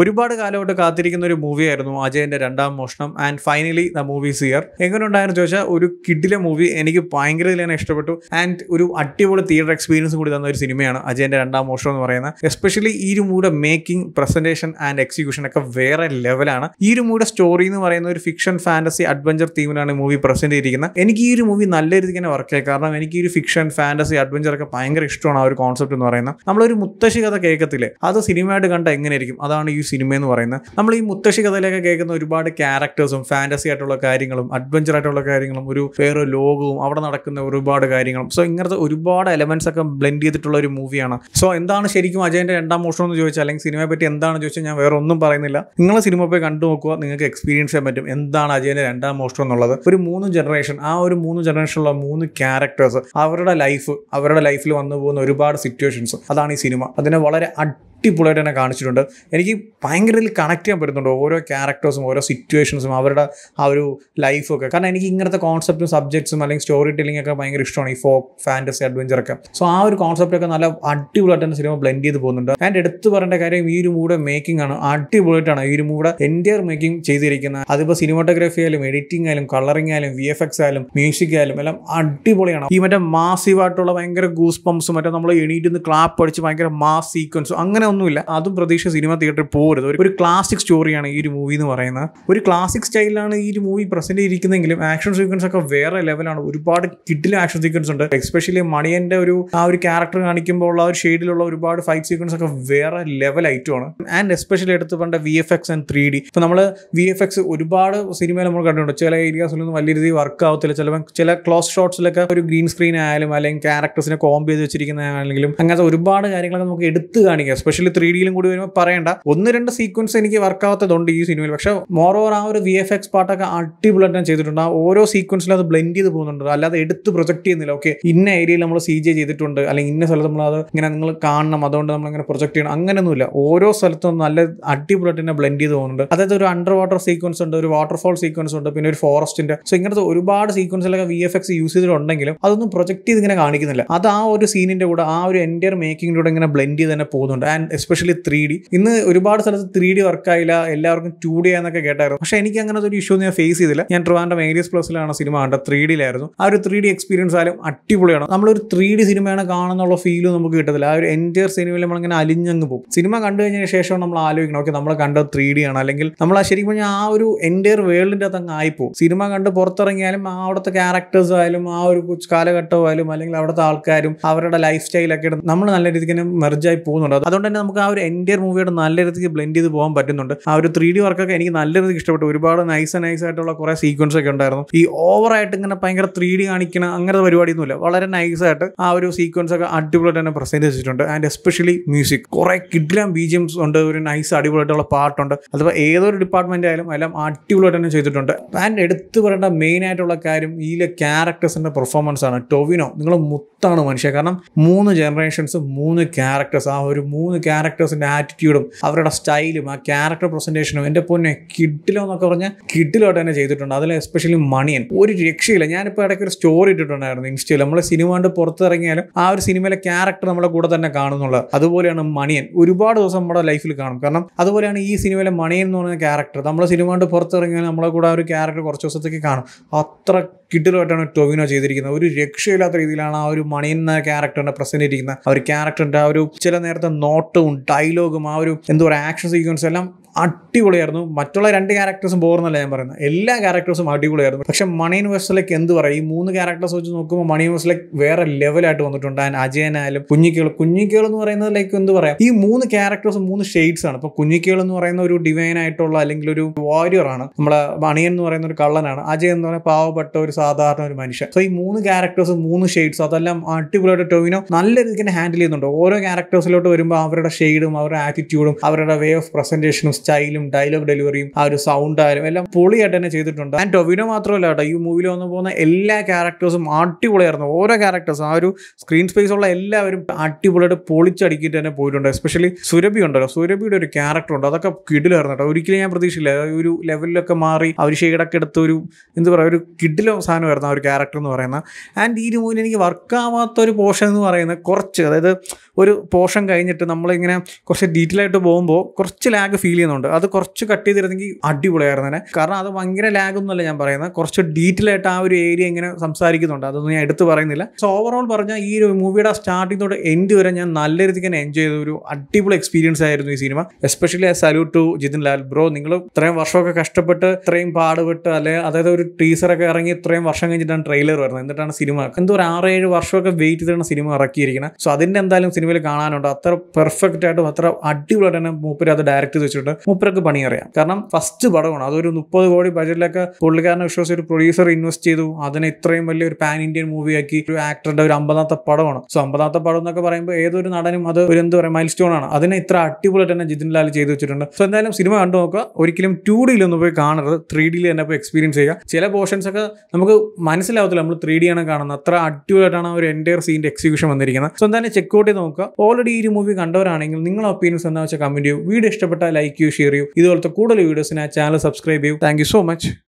ഒരുപാട് കാലമായിട്ട് കാത്തിരിക്കുന്ന ഒരു മൂവിയായിരുന്നു അജയന്റെ രണ്ടാം മോഷണം and finally the movies year എങ്ങനെ ഉണ്ടായിരുന്നു ചോദിച്ചാൽ ഒരു കിഡിലെ മൂവി എനിക്ക് ഭയങ്കര തന്നെ ഇഷ്ടപ്പെട്ടു ആൻഡ് ഒരു അടിപൊളി തിയേറ്റർ എക്സ്പീരിയൻസ് കൂടി തന്ന ഒരു സിനിമയാണ് അജയന്റെ രണ്ടാം മോഷണം എന്ന് പറയുന്നത് എസ്പെഷ്യലി ഈ ഒരു മൂടെ മേക്കിംഗ് പ്രസന്റേഷൻ ആൻഡ് എക്സിക്യൂഷൻ ഒക്കെ വേറെ ലെവലാണ് ഈ ഒരു മൂടെ സ്റ്റോറി എന്ന് പറയുന്ന ഒരു ഫിക്ഷൻ ഫാന്റസി അഡ്വഞ്ചർ തീമിലാണ് മൂവി പ്രസന്റ് ചെയ്തിരിക്കുന്നത് എനിക്ക് ഈ ഒരു മൂവി നല്ല രീതിക്ക് തന്നെ വർക്ക് ആയി കാരണം എനിക്ക് ഈ ഒരു ഫിക്ഷൻ ഫാന്റസി അഡ്വഞ്ചർ ഒക്കെ ഭയങ്കര ഇഷ്ടമാണ് ആ ഒരു കോൺസെപ്റ്റ് എന്ന് പറയുന്നത് നമ്മളൊരു മുത്തശ്ശി കഥ കേൾക്കത്തില്ലേ അത് സിനിമയായിട്ട് കണ്ട എങ്ങനെയായിരിക്കും അതാണ് ഈ ഈ സിനിമ എന്ന് പറയുന്നത് നമ്മൾ ഈ മുത്തശ്ശി കഥയിലൊക്കെ കേൾക്കുന്ന ഒരുപാട് ക്യാരക്ടേഴ്സും ഫാൻറ്റസി ആയിട്ടുള്ള കാര്യങ്ങളും അഡ്വഞ്ചർ ആയിട്ടുള്ള കാര്യങ്ങളും ഒരു വേറെ ലോകവും അവിടെ നടക്കുന്ന ഒരുപാട് കാര്യങ്ങളും സോ ഇങ്ങനത്തെ ഒരുപാട് എലമെന്റ്സ് ഒക്കെ ബ്ലെൻഡ് ചെയ്തിട്ടുള്ള ഒരു മൂവിയാണ് സോ എന്താണ് ശരിക്കും അജയൻ്റെ രണ്ടാം മോഷണം എന്ന് ചോദിച്ചാൽ അല്ലെങ്കിൽ സിനിമയെ പറ്റി എന്താണ് ചോദിച്ചാൽ ഞാൻ വേറെ ഒന്നും പറയുന്നില്ല നിങ്ങൾ സിനിമ പോയി കണ്ടു നോക്കുക നിങ്ങൾക്ക് എക്സ്പീരിയൻസ് ചെയ്യാൻ പറ്റും എന്താണ് അജയൻ്റെ രണ്ടാം മോഷ്ടം എന്നുള്ളത് ഒരു മൂന്ന് ജനറേഷൻ ആ ഒരു മൂന്ന് ജനറേഷനുള്ള മൂന്ന് ക്യാരക്ടേഴ്സ് അവരുടെ ലൈഫ് അവരുടെ ലൈഫിൽ വന്നു പോകുന്ന ഒരുപാട് സിറ്റുവേഷൻസ് അതാണ് ഈ സിനിമ അതിനെ വളരെ അഡ് അടിപൊളിയായിട്ട് തന്നെ കാണിച്ചിട്ടുണ്ട് എനിക്ക് ഭയങ്കര കണക്ട് ചെയ്യാൻ പറ്റുന്നുണ്ട് ഓരോ ക്യാരക്ടേഴ്സും ഓരോ സിറ്റുവേഷൻസും അവരുടെ ആ ഒരു ലൈഫൊക്കെ കാരണം എനിക്ക് ഇങ്ങനത്തെ കോൺസെപ്റ്റും സബ്ജക്ട്സും അല്ലെങ്കിൽ സ്റ്റോറി ടെല്ലിംഗ് ഒക്കെ ഭയങ്കര ഇഷ്ടമാണ് ഈ ഫോക്ക് ഫാൻറ്റസി അഡ്വഞ്ചർ ഒക്കെ സോ ആ ഒരു കോൺസെപ്റ്റൊക്കെ നല്ല അടിപൊളിയായിട്ട് തന്നെ സിനിമ ബ്ലെൻഡ് ചെയ്ത് പോകുന്നുണ്ട് ആൻഡ് എടുത്തു പറയേണ്ട കാര്യം ഈ ഒരു മൂടെ മേക്കിംഗ് ആണ് അടിപൊളിയായിട്ടാണ് ഈ ഒരു മൂടെ എൻ്റെ മേക്കിംഗ് ചെയ്തിരിക്കുന്നത് അതിപ്പോൾ സിനിമാറ്റോഗ്രാഫി ആയാലും എഡിറ്റിംഗ് ആയാലും കളറിംഗ് ആയാലും വി എഫ് എക്സ് ആയാലും മ്യൂസിക് ആയാലും എല്ലാം അടിപൊളിയാണ് ഈ മറ്റേ മാസീവായിട്ടുള്ള ഭയങ്കര ഗൂസ് പമ്പ്സും മറ്റേ നമ്മൾ എണീറ്റ് നിന്ന് ക്ലാപ്പ് അടിച്ച് ഭയങ്കര മാസ് സീക്വൻസും അങ്ങനെ ഒന്നുമില്ല അതും പ്രതീക്ഷ സിനിമ തിയേറ്ററിൽ പോരുത് ഒരു ക്ലാസിക് സ്റ്റോറിയാണ് ഈ ഒരു മൂവി എന്ന് പറയുന്നത് ഒരു ക്ലാസിക് സ്റ്റൈലിലാണ് ഈ ഒരു മൂവി പ്രസന്റ് ചെയ്തിരിക്കുന്നെങ്കിലും ആക്ഷൻ സീക്വൻസ് ഒക്കെ വേറെ ലെവലാണ് ഒരുപാട് കിഡിലെ ആക്ഷൻ സീക്വൻസ് ഉണ്ട് എസ്പെഷ്യലി മണിയന്റെ ഒരു ആ ഒരു ക്യാരക്ടർ കാണിക്കുമ്പോൾ ഉള്ള ഒരു ഷെയ്ഡിലുള്ള ഒരുപാട് ഫൈറ്റ് സീക്വൻസ് ഒക്കെ വേറെ ലെവൽ ആണ് ആൻഡ് എസ്പെഷ്യലി എടുത്ത് പണ്ട് V F X and three D ഇപ്പൊ നമ്മൾ വി എഫ് എക്സ് ഒരുപാട് സിനിമയിൽ നമ്മൾ കണ്ടിട്ടുണ്ട് ചില ഏരിയാസിലൊന്നും വലിയ രീതിയിൽ വർക്ക് ആവത്തില്ല ചില ചില ക്ലോസ് ഷോട്ട്സിലൊക്കെ ഒരു ഗ്രീൻ സ്ക്രീൻ ആയാലും അല്ലെങ്കിൽ ക്യാരക്ടേഴ്സിനെ കോമ്പ് ചെയ്ത് വെച്ചിരിക്കുന്ന ആണെങ്കിലും അങ്ങനത്തെ ഒരുപാട് കാര്യങ്ങളൊക്കെ നമുക്ക് എടുത്ത് കാണിക്കാം സ്പെഷ്യൽ സ്പെഷ്യലി ത്രീ ഡിയിലും കൂടി വരുമ്പോൾ പറയണ്ട ഒന്ന് രണ്ട് സീക്വൻസ് എനിക്ക് വർക്കാവാത്തതുണ്ട് ഈ സിനിമയിൽ പക്ഷേ മോർ ആ ഒരു വി എഫ് എക്സ് പാട്ടൊക്കെ അടിപൊളിയായിട്ട് ഞാൻ ചെയ്തിട്ടുണ്ട് ആ ഓരോ സീക്വൻസിലും അത് ബ്ലെൻഡ് ചെയ്ത് പോകുന്നുണ്ട് അല്ലാതെ എടുത്ത് പ്രൊജക്ട് ചെയ്യുന്നില്ല ഓക്കെ ഇന്ന ഏരിയയിൽ നമ്മൾ സി ജെ ചെയ്തിട്ടുണ്ട് അല്ലെങ്കിൽ ഇന്ന സ്ഥലത്ത് നമ്മൾ അത് ഇങ്ങനെ നിങ്ങൾ കാണണം അതുകൊണ്ട് നമ്മൾ ഇങ്ങനെ പ്രൊജക്ട് ചെയ്യണം അങ്ങനെയൊന്നുമില്ല ഓരോ സ്ഥലത്തും നല്ല അടിപൊളിയായിട്ട് തന്നെ ബ്ലെൻഡ് ചെയ്ത് പോകുന്നുണ്ട് അതായത് ഒരു അണ്ടർ വാട്ടർ സീക്വൻസ് ഉണ്ട് ഒരു വാട്ടർഫോൾ സീക്വൻസ് ഉണ്ട് പിന്നെ ഒരു ഫോറസ്റ്റിന്റെ സോ ഇങ്ങനത്തെ ഒരുപാട് സീക്വൻസിലൊക്കെ വി എഫ് എക്സ് യൂസ് ചെയ്തിട്ടുണ്ടെങ്കിലും അതൊന്നും പ്രൊജക്ട് ചെയ്ത് ഇങ്ങനെ കാണിക്കുന്നില്ല അത് ആ ഒരു സീനിന്റെ കൂടെ ആ ഒരു എൻ്റെ മേക്കിംഗിലൂടെ ഇങ്ങനെ ബ്ലെൻഡ് ചെയ്ത് തന്നെ പോകുന്നുണ്ട് ആൻഡ് എസ്പെഷ്യലി ത്രീ ഡി ഇന്ന് ഒരുപാട് സ്ഥലത്ത് ത്രീ ഡി വർക്കായില്ല എല്ലാവർക്കും ടു ഡി ആന്നൊക്കെ കേട്ടായിരുന്നു പക്ഷെ എനിക്ക് അങ്ങനത്തെ ഒരു ഇഷ്യൂ ഞാൻ ഫേസ് ചെയ്തില്ല ഞാൻ ട്രിവാൻഡം ഏരിയസ് പ്ലസിലാണ് സിനിമ കണ്ടത് ത്രീ ഡിയിലായിരുന്നു ആ ഒരു ത്രീ ഡി എക്സ്പീരിയൻസ് ആയാലും അടിപൊളിയാണ് നമ്മളൊരു ത്രീ ഡി സിനിമയാണ് കാണുന്നുള്ള ഫീൽ നമുക്ക് കിട്ടത്തില്ല ആ ഒരു എൻറ്റയർ സിനിമയിൽ നമ്മളിങ്ങനെ അലിഞ്ഞങ്ങ് പോകും സിനിമ കണ്ടു കഴിഞ്ഞതിന് ശേഷം നമ്മൾ ആലോചിക്കണം ഓക്കെ നമ്മൾ കണ്ടത് ത്രീ ഡി ആണ് അല്ലെങ്കിൽ നമ്മൾ ആ ശരിക്കും പറഞ്ഞാൽ ആ ഒരു എൻറ്റയർ വേൾഡിൻ്റെ അത് അങ്ങ് ആയിപ്പോകും സിനിമ കണ്ട് പുറത്തിറങ്ങിയാലും അവിടുത്തെ ക്യാരക്ടേഴ്സ് ആയാലും ആ ഒരു കാലഘട്ടമായാലും അല്ലെങ്കിൽ അവിടുത്തെ ആൾക്കാരും അവരുടെ ലൈഫ് സ്റ്റൈലൊക്കെ നമ്മൾ നല്ല രീതിക്ക് തന്നെ മെർജായി പോകുന്നുണ്ട് അതുകൊണ്ട് തന്നെ നമുക്ക് ആ ഒരു എൻ്റെ മൂവിയുടെ നല്ല രീതിക്ക് ബ്ലെൻഡ് ചെയ്ത് പോകാൻ പറ്റുന്നുണ്ട് ആ ഒരു ത്രീ ഡി വർക്കൊക്കെ എനിക്ക് നല്ല രീതിക്ക് ഇഷ്ടപ്പെട്ടു ഒരുപാട് നൈസ് നൈസ് ആയിട്ടുള്ള കുറേ സീക്വൻസ് ഒക്കെ ഉണ്ടായിരുന്നു ഈ ഓവറായിട്ട് ഇങ്ങനെ ഭയങ്കര ത്രീ ഡി കാണിക്കണ അങ്ങനത്തെ പരിപാടിയൊന്നുമില്ല വളരെ നൈസായിട്ട് ആ ഒരു സീക്വൻസ് ഒക്കെ അടിപൊളിയായിട്ട് തന്നെ പ്രസന്റ് ചെയ്തിട്ടുണ്ട് ആൻഡ് എസ്പെഷ്യലി മ്യൂസിക് കുറേ കിഡ്രാം ബി ജി എംസ് ഉണ്ട് ഒരു നൈസ് അടിപൊളിയായിട്ടുള്ള പാട്ടുണ്ട് അഥവാ ഏതൊരു ഡിപ്പാർട്ട്മെന്റ് ആയാലും എല്ലാം അടിപൊളിയായിട്ട് തന്നെ ചെയ്തിട്ടുണ്ട് ആൻഡ് എടുത്തു പറയേണ്ട മെയിൻ ആയിട്ടുള്ള കാര്യം ഈ ക്യാരക്ടേഴ്സിന്റെ പെർഫോമൻസ് ആണ് ടൊവിനോ നിങ്ങൾ മുത്താണ് മനുഷ്യ കാരണം മൂന്ന് ജനറേഷൻസ് മൂന്ന് ക്യാരക്ടേഴ്സ് ആ ഒരു മൂന്ന് ക്യാരക്ടേഴ്സിൻ്റെ ആറ്റിറ്റ്യൂഡും അവരുടെ സ്റ്റൈലും ആ ക്യാരക്ടർ പ്രസൻറ്റേഷനും എൻ്റെ പൊന്നെ കിഡിലോ എന്നൊക്കെ പറഞ്ഞാൽ കിഡിലോട്ട് തന്നെ ചെയ്തിട്ടുണ്ട് അതിൽ എസ്പെഷ്യലി മണിയൻ ഒരു രക്ഷയില്ല ഞാനിപ്പോൾ ഇടയ്ക്ക് ഒരു സ്റ്റോറി ഇട്ടിട്ടുണ്ടായിരുന്നു ഇൻസ്റ്റയിൽ നമ്മൾ സിനിമ കണ്ട് പുറത്തിറങ്ങിയാലും ആ ഒരു സിനിമയിലെ ക്യാരക്ടർ നമ്മുടെ കൂടെ തന്നെ കാണുന്നുള്ളത് അതുപോലെയാണ് മണിയൻ ഒരുപാട് ദിവസം നമ്മുടെ ലൈഫിൽ കാണും കാരണം അതുപോലെയാണ് ഈ സിനിമയിലെ മണിയൻ എന്ന് പറയുന്ന ക്യാരക്ടർ നമ്മൾ സിനിമ കണ്ട് പുറത്തിറങ്ങിയാൽ നമ്മളെ കൂടെ ആ ഒരു ക്യാരക്ടർ കുറച്ച് ദിവസത്തേക്ക് കാണും അത്ര കിഡിലായിട്ടാണ് ടൊവിനോ ചെയ്തിരിക്കുന്നത് ഒരു രക്ഷയില്ലാത്ത രീതിയിലാണ് ആ ഒരു മണിയൻ എന്ന ക്യാരക്ടറിനെ പ്രസന്റ് ചെയ്തിരിക്കുന്നത് ആ ഒരു ക്യാരക്ടറിന്റെ ആ ഒരു ചില നേരത്തെ നോട്ട് ഓട്ടവും ഡയലോഗും ആ ഒരു എന്തോ പറയുക ആക്ഷൻ സീക്വൻസ് എല്ലാം അടിപൊളിയായിരുന്നു മറ്റുള്ള രണ്ട് ക്യാരക്ടേഴ്സും ബോർന്നല്ല ഞാൻ പറയുന്നത് എല്ലാ ക്യാരക്ടേഴ്സും അടിപൊളിയായിരുന്നു പക്ഷേ മണി യൂണിവേഴ്സിലേക്ക് എന്ത് പറയും ഈ മൂന്ന് ക്യാരക്ടേഴ്സ് വെച്ച് നോക്കുമ്പോൾ മണി യൂണിവേഴ്സിലേക്ക് വേറെ ലെവലായിട്ട് വന്നിട്ടുണ്ട് ആൻഡ് അജയനായാലും കുഞ്ഞിക്കേൾ കുഞ്ഞിക്കേൾ എന്ന് പറയുന്നതിലേക്ക് എന്ത് പറയാം ഈ മൂന്ന് ക്യാരക്ടേഴ്സ് മൂന്ന് ഷെയ്ഡ്സ് ആണ് ഇപ്പോൾ കുഞ്ഞിക്കേൾ എന്ന് പറയുന്ന ഒരു ഡിവൈൻ ആയിട്ടുള്ള അല്ലെങ്കിൽ ഒരു വാരിയർ ആണ് നമ്മളെ മണിയൻ എന്ന് പറയുന്ന ഒരു കള്ളനാണ് അജയ് എന്ന് പറയുന്ന പാവപ്പെട്ട ഒരു സാധാരണ ഒരു മനുഷ്യൻ സോ ഈ മൂന്ന് ക്യാരക്ടേഴ്സ് മൂന്ന് ഷെയ്ഡ്സ് അതെല്ലാം അടിപൊളിയായിട്ട് ടോവിനോ നല്ല രീതിക്ക് ഹാൻഡിൽ ചെയ്യുന്നുണ്ട് ഓരോ ക്യാരക്ടേഴ്സിലോട്ട് വരുമ്പോൾ അവരുടെ ഷെയ്ഡും അവരുടെ ആറ്റിറ്റ്യൂഡും അവരുടെ വേ ഓഫ് പ്രസന്റേഷനും സ്റ്റൈലും ഡയലോഗ് ഡെലിവറിയും ആ ഒരു സൗണ്ട് ആയാലും എല്ലാം പൊളിയായിട്ട് തന്നെ ചെയ്തിട്ടുണ്ട് ആൻഡ് ടൊവിനോ മാത്രമല്ല കേട്ടോ ഈ മൂവിയിൽ വന്നു പോകുന്ന എല്ലാ ക്യാരക്ടേഴ്സും അടിപൊളിയായിരുന്നു ഓരോ ക്യാരക്ടേഴ്സും ആ ഒരു സ്ക്രീൻ സ്പേസ് ഉള്ള എല്ലാവരും അടിപൊളിയായിട്ട് പൊളിച്ചടിക്കിട്ട് തന്നെ പോയിട്ടുണ്ട് എസ്പെഷ്യലി സുരഭി ഉണ്ടല്ലോ സുരഭിയുടെ ഒരു ക്യാരക്ടർ ഉണ്ട് അതൊക്കെ കിഡിലായിരുന്നു കേട്ടോ ഒരിക്കലും ഞാൻ പ്രതീക്ഷയില്ല ഒരു ലെവലിലൊക്കെ മാറി അവർ ഷെയ്ഡൊക്കെ എടുത്ത് ഒരു എന്താ പറയുക ഒരു കിഡിലോ സാധനമായിരുന്നു ആ ഒരു ക്യാരക്ടർ എന്ന് പറയുന്നത് ആൻഡ് ഈ മൂവിൽ എനിക്ക് വർക്കാവാത്ത ഒരു പോർഷൻ എന്ന് പറയുന്നത് കുറച്ച് അതായത് ഒരു പോർഷൻ കഴിഞ്ഞിട്ട് നമ്മളിങ്ങനെ കുറച്ച് ഡീറ്റെയിൽ ആയിട്ട് പോകുമ്പോൾ കുറച്ച് ലാഗ് ഫീൽ ചെയ്യുന്നു ചെയ്യുന്നുണ്ട് അത് കുറച്ച് കട്ട് ചെയ്തിരുന്നെങ്കിൽ അടിപൊളിയായിരുന്നെ കാരണം അത് ഭയങ്കര ലാഗ് ഒന്നുമല്ല ഞാൻ പറയുന്നത് കുറച്ച് ഡീറ്റെയിൽ ആയിട്ട് ആ ഒരു ഏരിയ ഇങ്ങനെ സംസാരിക്കുന്നുണ്ട് അതൊന്നും ഞാൻ എടുത്തു പറയുന്നില്ല സോ ഓവറോൾ പറഞ്ഞാൽ ഈ ഒരു മൂവിയുടെ സ്റ്റാർട്ടിംഗ് തൊട്ട് എൻഡ് വരെ ഞാൻ നല്ല രീതിക്ക് തന്നെ എൻജോയ് ചെയ്ത ഒരു അടിപൊളി എക്സ്പീരിയൻസ് ആയിരുന്നു ഈ സിനിമ എസ്പെഷ്യലി ആ salute to Jithin Lal bro നിങ്ങൾ ഇത്രയും വർഷമൊക്കെ കഷ്ടപ്പെട്ട് ഇത്രയും പാടുപെട്ട് അല്ലെ അതായത് ഒരു ടീസറൊക്കെ ഇറങ്ങി ഇത്രയും വർഷം കഴിഞ്ഞിട്ടാണ് ട്രെയിലർ വരുന്നത് എന്നിട്ടാണ് സിനിമ എന്തോ ഒരു ഏഴ് വർഷമൊക്കെ വെയിറ്റ് ചെയ്തിട്ട് സിനിമ ഇറക്കിയിരിക്കുന്നത് സോ അതിൻ്റെ എന്തായാലും സിനിമയിൽ കാണാനുണ്ട് അത്ര പെർഫെക്റ്റ് ആയിട്ടും അത്ര അടിപൊളിയായിട്ട് തന്നെ മൂപ്പര് അത് ഡയറക്റ്റ് ചെയ്ത് വെച്ചിട്ടുണ്ട് മൂപ്പർക്ക് പണിയറിയാം കാരണം ഫസ്റ്റ് പടമാണ് അതൊരു മുപ്പത് കോടി ബജറ്റിലൊക്കെ പുള്ളിക്കാരനെ വിശ്വസിച്ച് ഒരു പ്രൊഡ്യൂസർ ഇൻവെസ്റ്റ് ചെയ്തു അതിനെ ഇത്രയും വലിയ ഒരു പാൻ ഇന്ത്യൻ മൂവിയാക്കി ഒരു ആക്ടറുടെ ഒരു അമ്പതാമത്തെ പടമാണ് സോ അമ്പതാമത്തെ പടം എന്നൊക്കെ പറയുമ്പോൾ ഏതൊരു നടനും അത് ഒരു എന്താ പറയുക മൈൽ സ്റ്റോൺ ആണ് അതിനെ ഇത്ര അടിപൊളിയായിട്ട് തന്നെ ജിതിൻ ലാൽ ചെയ്തു വെച്ചിട്ടുണ്ട് സോ എന്തായാലും സിനിമ കണ്ടു നോക്കുക ഒരിക്കലും ടു ഡിയിലൊന്നും പോയി കാണരുത് ത്രീ ഡിയിൽ തന്നെ പോയി എക്സ്പീരിയൻസ് ചെയ്യുക ചില പോർഷൻസ് ഒക്കെ നമുക്ക് മനസ്സിലാവത്തില്ല നമ്മൾ ത്രീ ഡി ആണ് കാണുന്നത് അത്ര അടിപൊളിയായിട്ടാണ് ഒരു എൻ്റെ സീൻ്റെ എക്സിക്യൂഷൻ വന്നിരിക്കുന്നത് സോ എന്തായാലും ചെക്ക് ഔട്ട് ചെയ്ത് നോക്കുക ഓൾറെഡി ഈ മൂവി കണ്ടവരാണെങ്കിൽ നിങ്ങളുടെ ഒപ്പീനിയൻസ് എന്താ വെച്ചാൽ കമൻറ്റ് ചെയ്യൂ വീഡിയോ ഇഷ്ടപ്പെട്ടാൽ ലൈക്ക് യു ഷെയർ ചെയ്യൂ ഇതുപോലത്തെ കൂടുതൽ വീഡിയോസിന് ആ ചാനൽ സബ്സ്ക്രൈബ് ചെയ്യൂ താങ്ക് സോ മച്ച്